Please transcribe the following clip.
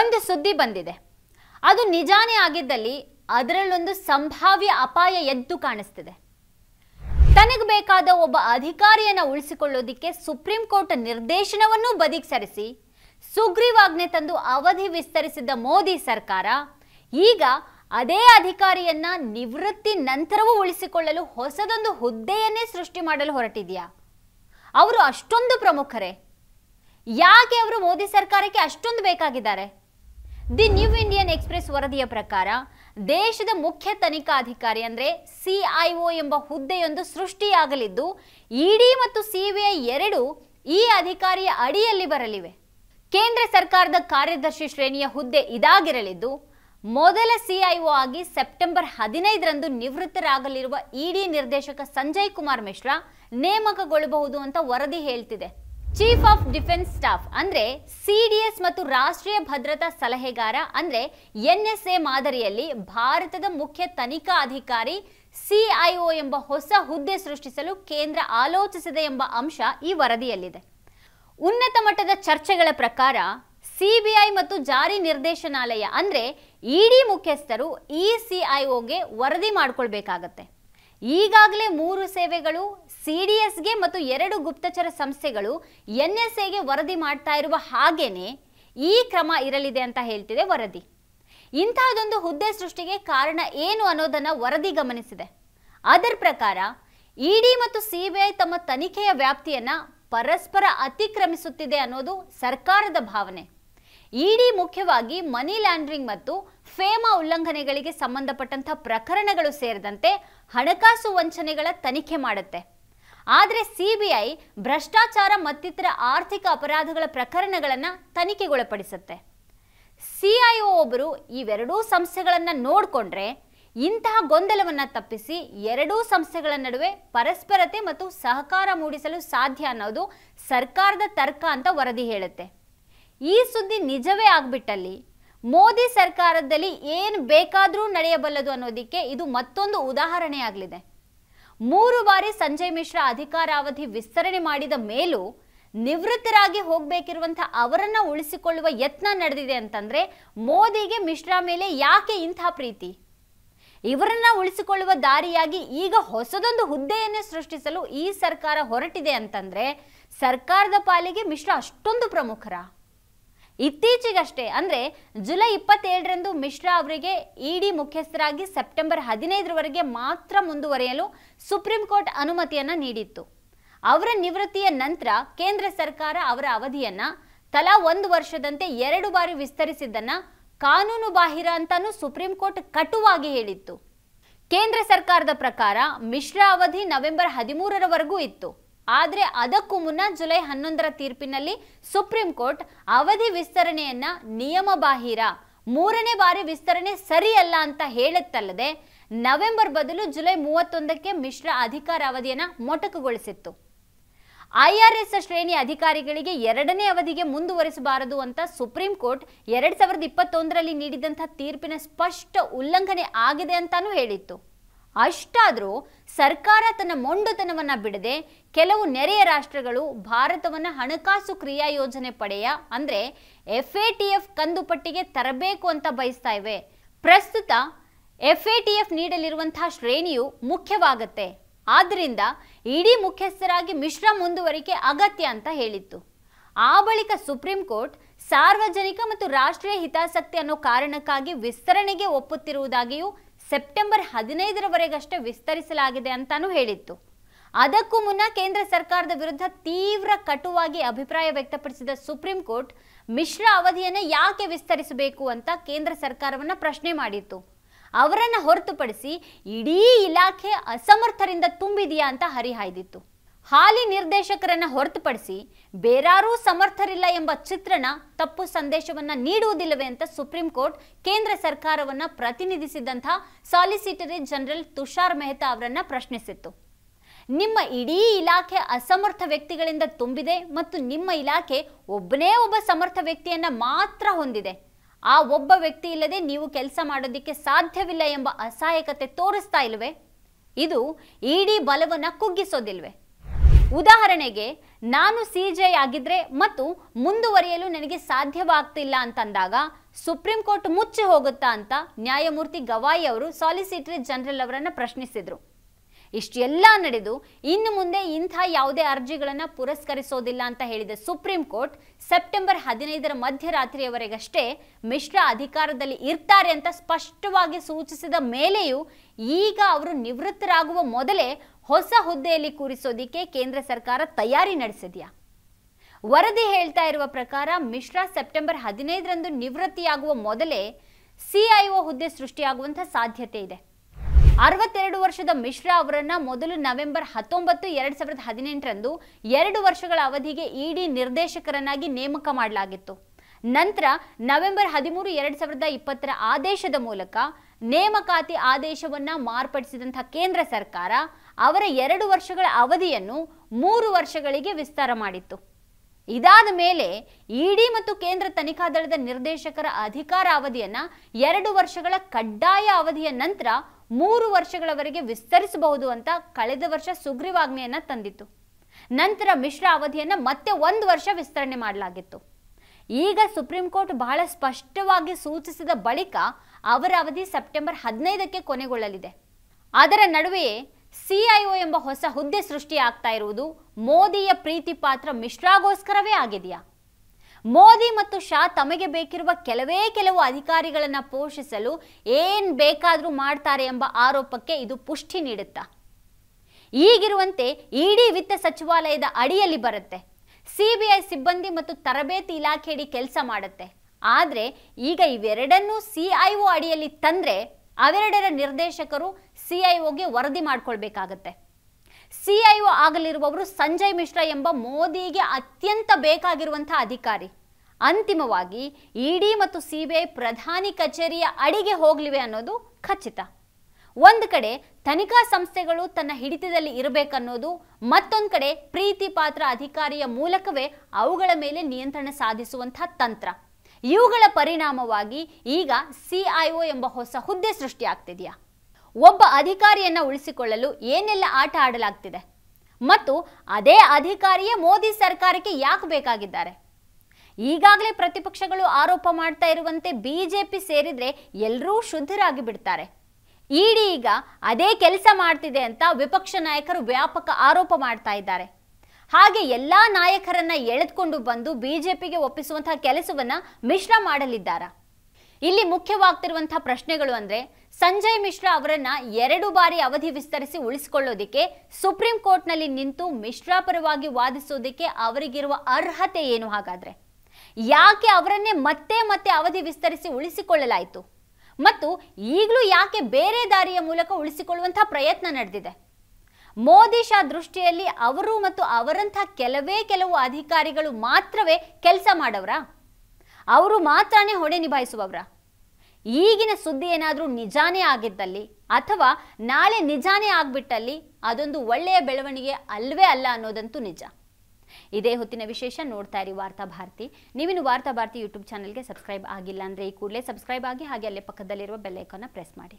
ಒಂದು ಸುದ್ದಿ ಬಂದಿದೆ ಅದು ನಿಜಾನೇ ಆಗಿದ್ದಲ್ಲಿ ಅದರಲ್ಲೊಂದು ಸಂಭಾವ್ಯ ಅಪಾಯ ಎದ್ದು ಕಾಣಿಸ್ತಿದೆ ತನಗೆ ಬೇಕಾದ ಒಬ್ಬ ಅಧಿಕಾರಿಯನ್ನು ಉಳಿಸಿಕೊಳ್ಳೋದಿಕ್ಕೆ ಸುಪ್ರೀಂ ಕೋರ್ಟ್ ನಿರ್ದೇಶನವನ್ನೂ ಬದಿಗೆ ಸರಿಸಿ ಸುಗ್ರೀವಾಜ್ಞೆ ತಂದು ಅವಧಿ ವಿಸ್ತರಿಸಿದ್ದ ಮೋದಿ ಸರ್ಕಾರ ಈಗ ಅದೇ ಅಧಿಕಾರಿಯನ್ನ ನಿವೃತ್ತಿ ನಂತರವೂ ಉಳಿಸಿಕೊಳ್ಳಲು ಹೊಸದೊಂದು ಹುದ್ದೆಯನ್ನೇ ಸೃಷ್ಟಿ ಮಾಡಲು ಹೊರಟಿದೆಯಾ ಅವರು ಅಷ್ಟೊಂದು ಪ್ರಮುಖರೇ ಯಾಕೆ ಅವರು ಮೋದಿ ಸರ್ಕಾರಕ್ಕೆ ಅಷ್ಟೊಂದು ಬೇಕಾಗಿದ್ದಾರೆ ದಿ ನ್ಯೂ ಇಂಡಿಯನ್ ಎಕ್ಸ್ಪ್ರೆಸ್ ವರದಿಯ ಪ್ರಕಾರ ದೇಶದ ಮುಖ್ಯ ತನಿಖಾಧಿಕಾರಿ ಅಂದ್ರೆ ಸಿಐಒ ಎಂಬ ಹುದ್ದೆಯೊಂದು ಸೃಷ್ಟಿಯಾಗಲಿದ್ದು ಇಡಿ ಮತ್ತು ಸಿಬಿಐ ಎರಡು ಈ ಅಧಿಕಾರಿಯ ಅಡಿಯಲ್ಲಿ ಬರಲಿವೆ ಕೇಂದ್ರ ಸರ್ಕಾರದ ಕಾರ್ಯದರ್ಶಿ ಶ್ರೇಣಿಯ ಹುದ್ದೆ ಇದಾಗಿರಲಿದ್ದು ಮೊದಲ ಸಿಐಒ ಆಗಿ ಸೆಪ್ಟೆಂಬರ್ ಹದಿನೈದರಂದು ನಿವೃತ್ತರಾಗಲಿರುವ ಇಡಿ ನಿರ್ದೇಶಕ ಸಂಜಯ್ ಕುಮಾರ್ ಮಿಶ್ರಾ ನೇಮಕಗೊಳ್ಳಬಹುದು ಅಂತ ವರದಿ ಹೇಳ್ತಿದೆ ಚೀಫ್ ಆಫ್ ಡಿಫೆನ್ಸ್ ಸ್ಟಾಫ್ ಅಂದ್ರೆ ಸಿಡಿಎಸ್ ಮತ್ತು ರಾಷ್ಟ್ರೀಯ ಭದ್ರತಾ ಸಲಹೆಗಾರ ಅಂದ್ರೆ ಎನ್ಎಸ್ಎ ಮಾದರಿಯಲ್ಲಿ ಭಾರತದ ಮುಖ್ಯ ತನಿಖಾ ಅಧಿಕಾರಿ ಸಿಐಒ ಎಂಬ ಹೊಸ ಹುದ್ದೆ ಸೃಷ್ಟಿಸಲು ಕೇಂದ್ರ ಆಲೋಚಿಸಿದೆ ಎಂಬ ಅಂಶ ಈ ವರದಿಯಲ್ಲಿದೆ ಉನ್ನತ ಮಟ್ಟದ ಚರ್ಚೆಗಳ ಪ್ರಕಾರ ಸಿಬಿಐ ಮತ್ತು ಜಾರಿ ನಿರ್ದೇಶನಾಲಯ ಅಂದ್ರೆ ಇಡಿ e ಮುಖ್ಯಸ್ಥರು ಈ ಸಿಐಒಗೆ ವರದಿ ಮಾಡಿಕೊಳ್ಬೇಕಾಗತ್ತೆ ಈಗಾಗಲೇ ಮೂರು ಸೇವೆಗಳು ಎಸ್ಗೆ ಮತ್ತು ಎರಡು ಗುಪ್ತಚರ ಸಂಸ್ಥೆಗಳು ಎನ್ಎಸ್ಎಗೆ ವರದಿ ಮಾಡ್ತಾ ಇರುವ ಹಾಗೇನೆ ಈ ಕ್ರಮ ಇರಲಿದೆ ಅಂತ ಹೇಳ್ತಿದೆ ವರದಿ ಇಂತಹದೊಂದು ಹುದ್ದೆ ಸೃಷ್ಟಿಗೆ ಕಾರಣ ಏನು ಅನ್ನೋದನ್ನು ವರದಿ ಗಮನಿಸಿದೆ ಅದರ ಪ್ರಕಾರ ಇಡಿ ಮತ್ತು ಸಿಬಿಐ ತಮ್ಮ ತನಿಖೆಯ ವ್ಯಾಪ್ತಿಯನ್ನ ಪರಸ್ಪರ ಅತಿಕ್ರಮಿಸುತ್ತಿದೆ ಅನ್ನೋದು ಸರ್ಕಾರದ ಭಾವನೆ ಇಡಿ ಮುಖ್ಯವಾಗಿ ಮನಿ ಲ್ಯಾಂಡ್ರಿಂಗ್ ಮತ್ತು ಫೇಮ ಉಲ್ಲಂಘನೆಗಳಿಗೆ ಸಂಬಂಧಪಟ್ಟಂತಹ ಪ್ರಕರಣಗಳು ಸೇರಿದಂತೆ ಹಣಕಾಸು ವಂಚನೆಗಳ ತನಿಖೆ ಮಾಡುತ್ತೆ ಆದರೆ ಸಿಬಿಐ ಭ್ರಷ್ಟಾಚಾರ ಮತ್ತಿತರ ಆರ್ಥಿಕ ಅಪರಾಧಗಳ ಪ್ರಕರಣಗಳನ್ನು ತನಿಖೆಗೊಳಪಡಿಸುತ್ತೆ ಸಿಐಒ ಒಬ್ಬರು ಇವೆರಡೂ ಸಂಸ್ಥೆಗಳನ್ನು ನೋಡಿಕೊಂಡ್ರೆ ಇಂತಹ ಗೊಂದಲವನ್ನು ತಪ್ಪಿಸಿ ಎರಡೂ ಸಂಸ್ಥೆಗಳ ನಡುವೆ ಪರಸ್ಪರತೆ ಮತ್ತು ಸಹಕಾರ ಮೂಡಿಸಲು ಸಾಧ್ಯ ಅನ್ನೋದು ಸರ್ಕಾರದ ತರ್ಕ ಅಂತ ವರದಿ ಹೇಳುತ್ತೆ ಈ ಸುದ್ದಿ ನಿಜವೇ ಆಗ್ಬಿಟ್ಟಲ್ಲಿ ಮೋದಿ ಸರ್ಕಾರದಲ್ಲಿ ಏನು ಬೇಕಾದರೂ ನಡೆಯಬಲ್ಲದು ಅನ್ನೋದಕ್ಕೆ ಇದು ಮತ್ತೊಂದು ಉದಾಹರಣೆಯಾಗಲಿದೆ ಮೂರು ಬಾರಿ ಸಂಜಯ್ ಮಿಶ್ರಾ ಅಧಿಕಾರಾವಧಿ ವಿಸ್ತರಣೆ ಮಾಡಿದ ಮೇಲೂ ನಿವೃತ್ತರಾಗಿ ಹೋಗಬೇಕಿರುವಂಥ ಅವರನ್ನು ಉಳಿಸಿಕೊಳ್ಳುವ ಯತ್ನ ನಡೆದಿದೆ ಅಂತಂದ್ರೆ ಮೋದಿಗೆ ಮಿಶ್ರಾ ಮೇಲೆ ಯಾಕೆ ಇಂಥ ಪ್ರೀತಿ ಇವರನ್ನ ಉಳಿಸಿಕೊಳ್ಳುವ ದಾರಿಯಾಗಿ ಈಗ ಹೊಸದೊಂದು ಹುದ್ದೆಯನ್ನೇ ಸೃಷ್ಟಿಸಲು ಈ ಸರ್ಕಾರ ಹೊರಟಿದೆ ಅಂತಂದ್ರೆ ಸರ್ಕಾರದ ಪಾಲಿಗೆ ಮಿಶ್ರಾ ಅಷ್ಟೊಂದು ಪ್ರಮುಖರ ಇತ್ತೀಚೆಗಷ್ಟೇ ಅಂದರೆ ಜುಲೈ ಇಪ್ಪತ್ತೇಳರಂದು ಮಿಶ್ರಾ ಅವರಿಗೆ ಇಡಿ ಮುಖ್ಯಸ್ಥರಾಗಿ ಸೆಪ್ಟೆಂಬರ್ ಹದಿನೈದರವರೆಗೆ ಮಾತ್ರ ಮುಂದುವರೆಯಲು ಸುಪ್ರೀಂ ಕೋರ್ಟ್ ಅನುಮತಿಯನ್ನು ನೀಡಿತ್ತು ಅವರ ನಿವೃತ್ತಿಯ ನಂತರ ಕೇಂದ್ರ ಸರ್ಕಾರ ಅವರ ಅವಧಿಯನ್ನು ತಲಾ ಒಂದು ವರ್ಷದಂತೆ ಎರಡು ಬಾರಿ ವಿಸ್ತರಿಸಿದ್ದನ್ನು ಕಾನೂನು ಬಾಹಿರ ಅಂತಾನು ಸುಪ್ರೀಂ ಕೋರ್ಟ್ ಕಟುವಾಗಿ ಹೇಳಿತ್ತು ಕೇಂದ್ರ ಸರ್ಕಾರದ ಪ್ರಕಾರ ಮಿಶ್ರಾ ಅವಧಿ ನವೆಂಬರ್ ಹದಿಮೂರರವರೆಗೂ ಇತ್ತು ಆದರೆ ಅದಕ್ಕೂ ಮುನ್ನ ಜುಲೈ ಹನ್ನೊಂದರ ತೀರ್ಪಿನಲ್ಲಿ ಸುಪ್ರೀಂ ಕೋರ್ಟ್ ಅವಧಿ ವಿಸ್ತರಣೆಯನ್ನ ನಿಯಮ ಬಾಹಿರ ಮೂರನೇ ಬಾರಿ ವಿಸ್ತರಣೆ ಸರಿಯಲ್ಲ ಅಂತ ಹೇಳುತ್ತಲ್ಲದೆ ನವೆಂಬರ್ ಬದಲು ಜುಲೈ ಮೂವತ್ತೊಂದಕ್ಕೆ ಮಿಶ್ರ ಅಧಿಕಾರ ಅವಧಿಯನ್ನು ಮೊಟಕುಗೊಳಿಸಿತ್ತು ಐಆರ್ಎಸ್ ಶ್ರೇಣಿ ಅಧಿಕಾರಿಗಳಿಗೆ ಎರಡನೇ ಅವಧಿಗೆ ಮುಂದುವರಿಸಬಾರದು ಅಂತ ಸುಪ್ರೀಂ ಕೋರ್ಟ್ ಎರಡ್ ಸಾವಿರದ ಇಪ್ಪತ್ತೊಂದರಲ್ಲಿ ನೀಡಿದಂತಹ ತೀರ್ಪಿನ ಸ್ಪಷ್ಟ ಉಲ್ಲಂಘನೆ ಆಗಿದೆ ಅಂತಾನೂ ಹೇಳಿತ್ತು ಅಷ್ಟಾದರೂ ಸರ್ಕಾರ ತನ್ನ ಮೊಂಡುತನವನ್ನು ಬಿಡದೆ ಕೆಲವು ನೆರೆಯ ರಾಷ್ಟ್ರಗಳು ಭಾರತವನ್ನು ಹಣಕಾಸು ಕ್ರಿಯಾ ಯೋಜನೆ ಪಡೆಯ ಅಂದರೆ ಎಫ್ ಎ ಟಿ ಎಫ್ ಕಂದುಪಟ್ಟಿಗೆ ತರಬೇಕು ಅಂತ ಬಯಸ್ತಾ ಇವೆ ಪ್ರಸ್ತುತ ಎಫ್ ಎ ಟಿ ಎಫ್ ನೀಡಲಿರುವಂತಹ ಶ್ರೇಣಿಯು ಮುಖ್ಯವಾಗತ್ತೆ ಆದ್ದರಿಂದ ಇಡೀ ಮುಖ್ಯಸ್ಥರಾಗಿ ಮಿಶ್ರ ಮುಂದುವರಿಕೆ ಅಗತ್ಯ ಅಂತ ಹೇಳಿತ್ತು ಆ ಬಳಿಕ ಸುಪ್ರೀಂ ಕೋರ್ಟ್ ಸಾರ್ವಜನಿಕ ಮತ್ತು ರಾಷ್ಟ್ರೀಯ ಹಿತಾಸಕ್ತಿ ಅನ್ನೋ ಕಾರಣಕ್ಕಾಗಿ ವಿಸ್ತರಣೆಗೆ ಒಪ್ಪುತ್ತಿರುವುದಾಗಿಯೂ ಸೆಪ್ಟೆಂಬರ್ ಹದಿನೈದರವರೆಗಷ್ಟೇ ವಿಸ್ತರಿಸಲಾಗಿದೆ ಅಂತಾನೂ ಹೇಳಿತ್ತು ಅದಕ್ಕೂ ಮುನ್ನ ಕೇಂದ್ರ ಸರ್ಕಾರದ ವಿರುದ್ಧ ತೀವ್ರ ಕಟುವಾಗಿ ಅಭಿಪ್ರಾಯ ವ್ಯಕ್ತಪಡಿಸಿದ ಸುಪ್ರೀಂ ಕೋರ್ಟ್ ಮಿಶ್ರ ಅವಧಿಯನ್ನು ಯಾಕೆ ವಿಸ್ತರಿಸಬೇಕು ಅಂತ ಕೇಂದ್ರ ಸರ್ಕಾರವನ್ನು ಪ್ರಶ್ನೆ ಮಾಡಿತ್ತು ಅವರನ್ನು ಹೊರತುಪಡಿಸಿ ಇಡೀ ಇಲಾಖೆ ಅಸಮರ್ಥರಿಂದ ತುಂಬಿದೆಯಾ ಅಂತ ಹರಿಹಾಯ್ದಿತ್ತು ಹಾಲಿ ನಿರ್ದೇಶಕರನ್ನ ಹೊರತುಪಡಿಸಿ ಬೇರಾರೂ ಸಮರ್ಥರಿಲ್ಲ ಎಂಬ ಚಿತ್ರಣ ತಪ್ಪು ಸಂದೇಶವನ್ನ ನೀಡುವುದಿಲ್ಲವೆ ಅಂತ ಸುಪ್ರೀಂ ಕೋರ್ಟ್ ಕೇಂದ್ರ ಸರ್ಕಾರವನ್ನ ಪ್ರತಿನಿಧಿಸಿದಂಥ ಸಾಲಿಸಿಟರಿ ಜನರಲ್ ತುಷಾರ್ ಮೆಹ್ತಾ ಅವರನ್ನ ಪ್ರಶ್ನಿಸಿತ್ತು ನಿಮ್ಮ ಇಡೀ ಇಲಾಖೆ ಅಸಮರ್ಥ ವ್ಯಕ್ತಿಗಳಿಂದ ತುಂಬಿದೆ ಮತ್ತು ನಿಮ್ಮ ಇಲಾಖೆ ಒಬ್ಬನೇ ಒಬ್ಬ ಸಮರ್ಥ ವ್ಯಕ್ತಿಯನ್ನ ಮಾತ್ರ ಹೊಂದಿದೆ ಆ ಒಬ್ಬ ವ್ಯಕ್ತಿ ಇಲ್ಲದೆ ನೀವು ಕೆಲಸ ಮಾಡೋದಿಕ್ಕೆ ಸಾಧ್ಯವಿಲ್ಲ ಎಂಬ ಅಸಹಾಯಕತೆ ತೋರಿಸ್ತಾ ಇಲ್ವೆ ಇದು ಇಡೀ ಬಲವನ್ನ ಕುಗ್ಗಿಸೋದಿಲ್ವೇ ಉದಾಹರಣೆಗೆ ನಾನು ಸಿ ಜೆ ಆಗಿದ್ರೆ ಮತ್ತು ಮುಂದುವರಿಯಲು ನನಗೆ ಸಾಧ್ಯವಾಗ್ತಿಲ್ಲ ಅಂತಂದಾಗ ಸುಪ್ರೀಂ ಕೋರ್ಟ್ ಮುಚ್ಚಿ ಹೋಗುತ್ತಾ ಅಂತ ನ್ಯಾಯಮೂರ್ತಿ ಗವಾಯಿ ಅವರು ಸಾಲಿಸಿಟರಿ ಜನರಲ್ ಅವರನ್ನು ಪ್ರಶ್ನಿಸಿದರು ಇಷ್ಟೆಲ್ಲ ನಡೆದು ಇನ್ನು ಮುಂದೆ ಇಂಥ ಯಾವುದೇ ಅರ್ಜಿಗಳನ್ನು ಪುರಸ್ಕರಿಸೋದಿಲ್ಲ ಅಂತ ಹೇಳಿದ ಸುಪ್ರೀಂ ಕೋರ್ಟ್ ಸೆಪ್ಟೆಂಬರ್ ಹದಿನೈದರ ಮಧ್ಯರಾತ್ರಿಯವರೆಗಷ್ಟೇ ಮಿಶ್ರ ಅಧಿಕಾರದಲ್ಲಿ ಇರ್ತಾರೆ ಅಂತ ಸ್ಪಷ್ಟವಾಗಿ ಸೂಚಿಸಿದ ಮೇಲೆಯೂ ಈಗ ಅವರು ನಿವೃತ್ತರಾಗುವ ಮೊದಲೇ ಹೊಸ ಹುದ್ದೆಯಲ್ಲಿ ಕೂರಿಸೋದಿಕ್ಕೆ ಕೇಂದ್ರ ಸರ್ಕಾರ ತಯಾರಿ ನಡೆಸಿದೆಯಾ ವರದಿ ಹೇಳ್ತಾ ಇರುವ ಪ್ರಕಾರ ಮಿಶ್ರಾ ಸೆಪ್ಟೆಂಬರ್ ಹದಿನೈದರಂದು ನಿವೃತ್ತಿಯಾಗುವ ಮೊದಲೇ ಸಿಐಒ ಹುದ್ದೆ ಸೃಷ್ಟಿಯಾಗುವಂತಹ ಸಾಧ್ಯತೆ ಇದೆ ಅರವತ್ತೆರಡು ವರ್ಷದ ಮಿಶ್ರಾ ಅವರನ್ನ ಮೊದಲು ನವೆಂಬರ್ ಹತ್ತೊಂಬತ್ತು ಎರಡ್ ಸಾವಿರದ ಹದಿನೆಂಟರಂದು ಎರಡು ವರ್ಷಗಳ ಅವಧಿಗೆ ಇಡಿ ನಿರ್ದೇಶಕರನ್ನಾಗಿ ನೇಮಕ ಮಾಡಲಾಗಿತ್ತು ನಂತರ ನವೆಂಬರ್ ಹದಿಮೂರು ಎರಡ್ ಸಾವಿರದ ಇಪ್ಪತ್ತರ ಆದೇಶದ ಮೂಲಕ ನೇಮಕಾತಿ ಆದೇಶವನ್ನ ಮಾರ್ಪಡಿಸಿದಂತಹ ಕೇಂದ್ರ ಸರ್ಕಾರ ಅವರ ಎರಡು ವರ್ಷಗಳ ಅವಧಿಯನ್ನು ಮೂರು ವರ್ಷಗಳಿಗೆ ವಿಸ್ತಾರ ಮಾಡಿತ್ತು ಇದಾದ ಮೇಲೆ ಇಡಿ ಮತ್ತು ಕೇಂದ್ರ ತನಿಖಾ ದಳದ ನಿರ್ದೇಶಕರ ಅಧಿಕಾರ ಅವಧಿಯನ್ನ ಎರಡು ವರ್ಷಗಳ ಕಡ್ಡಾಯ ಅವಧಿಯ ನಂತರ ಮೂರು ವರ್ಷಗಳವರೆಗೆ ವಿಸ್ತರಿಸಬಹುದು ಅಂತ ಕಳೆದ ವರ್ಷ ಸುಗ್ರೀವಾಜ್ಞೆಯನ್ನ ತಂದಿತ್ತು ನಂತರ ಮಿಶ್ರ ಅವಧಿಯನ್ನ ಮತ್ತೆ ಒಂದು ವರ್ಷ ವಿಸ್ತರಣೆ ಮಾಡಲಾಗಿತ್ತು ಈಗ ಸುಪ್ರೀಂ ಕೋರ್ಟ್ ಬಹಳ ಸ್ಪಷ್ಟವಾಗಿ ಸೂಚಿಸಿದ ಬಳಿಕ ಅವರ ಅವಧಿ ಸೆಪ್ಟೆಂಬರ್ ಹದಿನೈದಕ್ಕೆ ಕೊನೆಗೊಳ್ಳಲಿದೆ ಅದರ ನಡುವೆಯೇ ಸಿಐಒ ಎಂಬ ಹೊಸ ಹುದ್ದೆ ಸೃಷ್ಟಿ ಆಗ್ತಾ ಇರುವುದು ಮೋದಿಯ ಪ್ರೀತಿ ಪಾತ್ರ ಮಿಶ್ರಾಗೋಸ್ಕರವೇ ಆಗಿದೆಯಾ ಮೋದಿ ಮತ್ತು ಶಾ ತಮಗೆ ಬೇಕಿರುವ ಕೆಲವೇ ಕೆಲವು ಅಧಿಕಾರಿಗಳನ್ನು ಪೋಷಿಸಲು ಏನ್ ಬೇಕಾದರೂ ಮಾಡ್ತಾರೆ ಎಂಬ ಆರೋಪಕ್ಕೆ ಇದು ಪುಷ್ಟಿ ನೀಡುತ್ತಾ ಈಗಿರುವಂತೆ ಇಡಿ ವಿತ್ತ ಸಚಿವಾಲಯದ ಅಡಿಯಲ್ಲಿ ಬರುತ್ತೆ ಸಿಬಿಐ ಸಿಬ್ಬಂದಿ ಮತ್ತು ತರಬೇತಿ ಇಲಾಖೆಯಡಿ ಕೆಲಸ ಮಾಡುತ್ತೆ ಆದರೆ ಈಗ ಇವೆರಡನ್ನೂ ಸಿಐಒ ಅಡಿಯಲ್ಲಿ ತಂದ್ರೆ ಅವೆರಡರ ನಿರ್ದೇಶಕರು ಸಿಐಒಗೆ ವರದಿ ಮಾಡಿಕೊಳ್ಬೇಕಾಗತ್ತೆ ಸಿ ಆಗಲಿರುವವರು ಸಂಜಯ್ ಮಿಶ್ರಾ ಎಂಬ ಮೋದಿಗೆ ಅತ್ಯಂತ ಬೇಕಾಗಿರುವಂತಹ ಅಧಿಕಾರಿ ಅಂತಿಮವಾಗಿ ಇಡಿ ಮತ್ತು ಸಿಬಿಐ ಪ್ರಧಾನಿ ಕಚೇರಿಯ ಅಡಿಗೆ ಹೋಗ್ಲಿವೆ ಅನ್ನೋದು ಖಚಿತ ಒಂದು ಕಡೆ ತನಿಖಾ ಸಂಸ್ಥೆಗಳು ತನ್ನ ಹಿಡಿತದಲ್ಲಿ ಇರಬೇಕನ್ನೋದು ಮತ್ತೊಂದು ಕಡೆ ಪ್ರೀತಿ ಪಾತ್ರ ಅಧಿಕಾರಿಯ ಮೂಲಕವೇ ಅವುಗಳ ಮೇಲೆ ನಿಯಂತ್ರಣ ಸಾಧಿಸುವಂತಹ ತಂತ್ರ ಇವುಗಳ ಪರಿಣಾಮವಾಗಿ ಈಗ ಸಿಐಒ ಎಂಬ ಹೊಸ ಹುದ್ದೆ ಸೃಷ್ಟಿಯಾಗ್ತಿದೆಯಾ ಒಬ್ಬ ಅಧಿಕಾರಿಯನ್ನ ಉಳಿಸಿಕೊಳ್ಳಲು ಏನೆಲ್ಲ ಆಟ ಆಡಲಾಗ್ತಿದೆ ಮತ್ತು ಅದೇ ಅಧಿಕಾರಿಯೇ ಮೋದಿ ಸರ್ಕಾರಕ್ಕೆ ಯಾಕೆ ಬೇಕಾಗಿದ್ದಾರೆ ಈಗಾಗಲೇ ಪ್ರತಿಪಕ್ಷಗಳು ಆರೋಪ ಮಾಡ್ತಾ ಇರುವಂತೆ ಬಿಜೆಪಿ ಸೇರಿದ್ರೆ ಎಲ್ಲರೂ ಶುದ್ಧರಾಗಿ ಬಿಡ್ತಾರೆ ಇಡಿ ಈಗ ಅದೇ ಕೆಲಸ ಮಾಡ್ತಿದೆ ಅಂತ ವಿಪಕ್ಷ ನಾಯಕರು ವ್ಯಾಪಕ ಆರೋಪ ಮಾಡ್ತಾ ಇದ್ದಾರೆ ಹಾಗೆ ಎಲ್ಲಾ ನಾಯಕರನ್ನ ಎಳೆದುಕೊಂಡು ಬಂದು ಬಿಜೆಪಿಗೆ ಒಪ್ಪಿಸುವಂತಹ ಕೆಲಸವನ್ನ ಮಿಶ್ರ ಮಾಡಲಿದ್ದಾರೆ ಇಲ್ಲಿ ಮುಖ್ಯವಾಗ್ತಿರುವಂತಹ ಪ್ರಶ್ನೆಗಳು ಅಂದ್ರೆ ಸಂಜಯ್ ಮಿಶ್ರಾ ಅವರನ್ನ ಎರಡು ಬಾರಿ ಅವಧಿ ವಿಸ್ತರಿಸಿ ಉಳಿಸಿಕೊಳ್ಳೋದಿಕ್ಕೆ ಸುಪ್ರೀಂ ಕೋರ್ಟ್ನಲ್ಲಿ ನಿಂತು ಮಿಶ್ರಾ ಪರವಾಗಿ ವಾದಿಸೋದಿಕ್ಕೆ ಅವರಿಗಿರುವ ಅರ್ಹತೆ ಏನು ಹಾಗಾದ್ರೆ ಯಾಕೆ ಅವರನ್ನೇ ಮತ್ತೆ ಮತ್ತೆ ಅವಧಿ ವಿಸ್ತರಿಸಿ ಉಳಿಸಿಕೊಳ್ಳಲಾಯಿತು ಮತ್ತು ಈಗಲೂ ಯಾಕೆ ಬೇರೆ ದಾರಿಯ ಮೂಲಕ ಉಳಿಸಿಕೊಳ್ಳುವಂತಹ ಪ್ರಯತ್ನ ನಡೆದಿದೆ ಮೋದಿ ಶಾ ದೃಷ್ಟಿಯಲ್ಲಿ ಅವರು ಮತ್ತು ಅವರಂಥ ಕೆಲವೇ ಕೆಲವು ಅಧಿಕಾರಿಗಳು ಮಾತ್ರವೇ ಕೆಲಸ ಮಾಡವ್ರಾ ಅವರು ಮಾತ್ರನೇ ಹೊಣೆ ನಿಭಾಯಿಸುವವರಾ ಈಗಿನ ಸುದ್ದಿ ಏನಾದರೂ ನಿಜಾನೇ ಆಗಿದ್ದಲ್ಲಿ ಅಥವಾ ನಾಳೆ ನಿಜಾನೇ ಆಗ್ಬಿಟ್ಟಲ್ಲಿ ಅದೊಂದು ಒಳ್ಳೆಯ ಬೆಳವಣಿಗೆ ಅಲ್ವೇ ಅಲ್ಲ ಅನ್ನೋದಂತೂ ನಿಜ ಇದೇ ಹೊತ್ತಿನ ವಿಶೇಷ ನೋಡ್ತಾ ಇರಿ ವಾರ್ತಾ ಭಾರತಿ ನೀವಿನ್ನು ವಾರ್ತಾ ಭಾರತಿ ಯೂಟ್ಯೂಬ್ ಚಾನಲ್ಗೆ ಸಬ್ಸ್ಕ್ರೈಬ್ ಆಗಿಲ್ಲ ಅಂದರೆ ಈ ಕೂಡಲೇ ಸಬ್ಸ್ಕ್ರೈಬ್ ಆಗಿ ಹಾಗೆ ಅಲ್ಲೇ ಪಕ್ಕದಲ್ಲಿರುವ ಬೆಲ್ಲೈಕನ್ನ ಪ್ರೆಸ್ ಮಾಡಿ